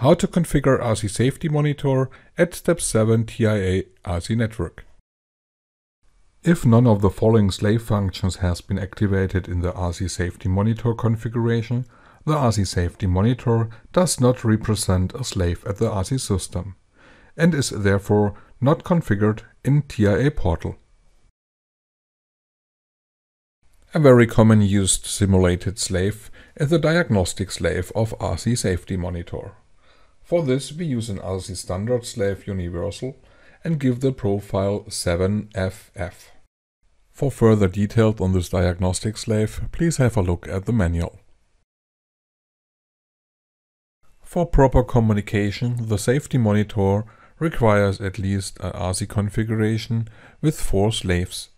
How to configure RC Safety Monitor at Step 7 TIA RC Network. If none of the following slave functions has been activated in the RC Safety Monitor configuration, the RC Safety Monitor does not represent a slave at the RC system and is therefore not configured in TIA portal. A very common used simulated slave is the diagnostic slave of RC Safety Monitor. For this we use an ASCII standard slave universal and give the profile 7FF. For further details on this diagnostic slave, please have a look at the manual. For proper communication, the safety monitor requires at least an ASCII configuration with four slaves.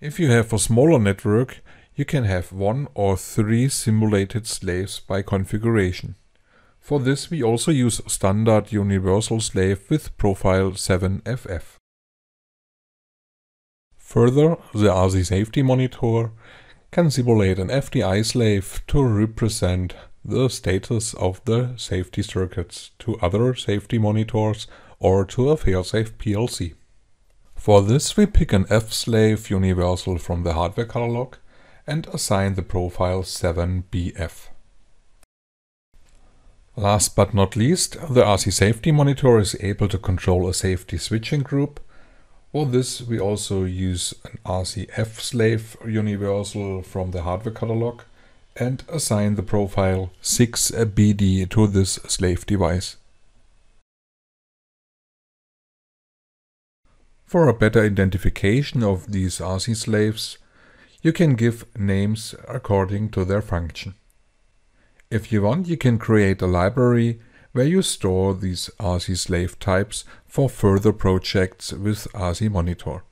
If you have a smaller network, you can have one or three simulated slaves by configuration. For this we also use standard universal slave with profile 7FF. Further, the RC safety monitor can simulate an FDI slave to represent the status of the safety circuits to other safety monitors or to a failsafe PLC. For this we pick an F-slave universal from the hardware catalog and assign the profile 7BF. Last but not least, the RC safety monitor is able to control a safety switching group. For this we also use an RCF slave universal from the hardware catalog and assign the profile 6BD to this slave device. For a better identification of these RC slaves, you can give names according to their function. If you want, you can create a library where you store these RC slave types for further projects with RC Monitor.